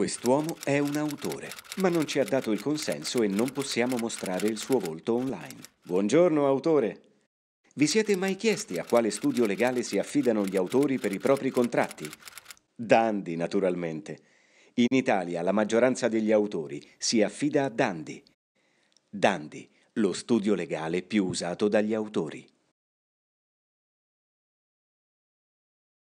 Quest'uomo è un autore, ma non ci ha dato il consenso e non possiamo mostrare il suo volto online. Buongiorno, autore! Vi siete mai chiesti a quale studio legale si affidano gli autori per i propri contratti? Dandi, naturalmente. In Italia la maggioranza degli autori si affida a Dandi. Dandi, lo studio legale più usato dagli autori.